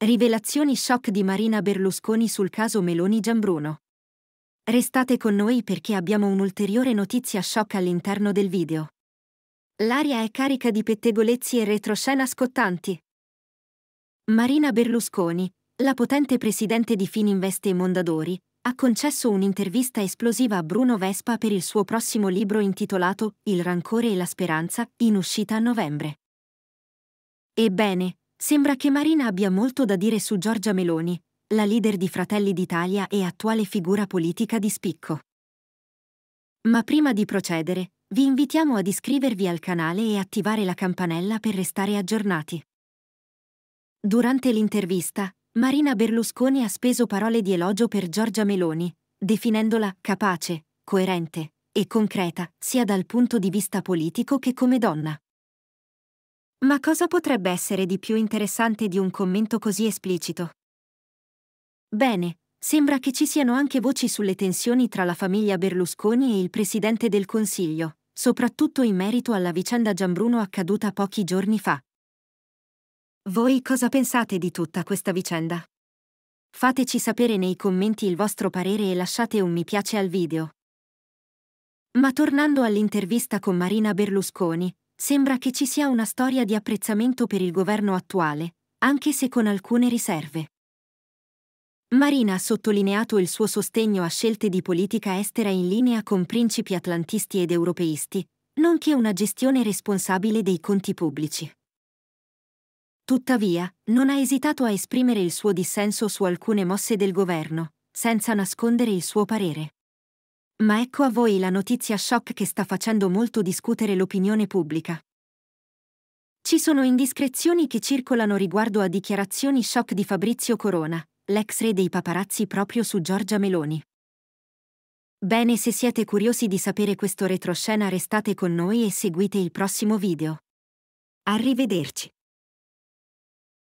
Rivelazioni shock di Marina Berlusconi sul caso Meloni Giambruno. Restate con noi perché abbiamo un'ulteriore notizia shock all'interno del video. L'aria è carica di pettegolezzi e retroscena scottanti. Marina Berlusconi, la potente presidente di Fininvest e Mondadori, ha concesso un'intervista esplosiva a Bruno Vespa per il suo prossimo libro intitolato Il rancore e la speranza, in uscita a novembre. Ebbene, Sembra che Marina abbia molto da dire su Giorgia Meloni, la leader di Fratelli d'Italia e attuale figura politica di spicco. Ma prima di procedere, vi invitiamo ad iscrivervi al canale e attivare la campanella per restare aggiornati. Durante l'intervista, Marina Berlusconi ha speso parole di elogio per Giorgia Meloni, definendola capace, coerente e concreta, sia dal punto di vista politico che come donna. Ma cosa potrebbe essere di più interessante di un commento così esplicito? Bene, sembra che ci siano anche voci sulle tensioni tra la famiglia Berlusconi e il Presidente del Consiglio, soprattutto in merito alla vicenda Gianbruno accaduta pochi giorni fa. Voi cosa pensate di tutta questa vicenda? Fateci sapere nei commenti il vostro parere e lasciate un mi piace al video. Ma tornando all'intervista con Marina Berlusconi, Sembra che ci sia una storia di apprezzamento per il governo attuale, anche se con alcune riserve. Marina ha sottolineato il suo sostegno a scelte di politica estera in linea con principi atlantisti ed europeisti, nonché una gestione responsabile dei conti pubblici. Tuttavia, non ha esitato a esprimere il suo dissenso su alcune mosse del governo, senza nascondere il suo parere. Ma ecco a voi la notizia shock che sta facendo molto discutere l'opinione pubblica. Ci sono indiscrezioni che circolano riguardo a dichiarazioni shock di Fabrizio Corona, l'ex re dei paparazzi proprio su Giorgia Meloni. Bene se siete curiosi di sapere questo retroscena restate con noi e seguite il prossimo video. Arrivederci.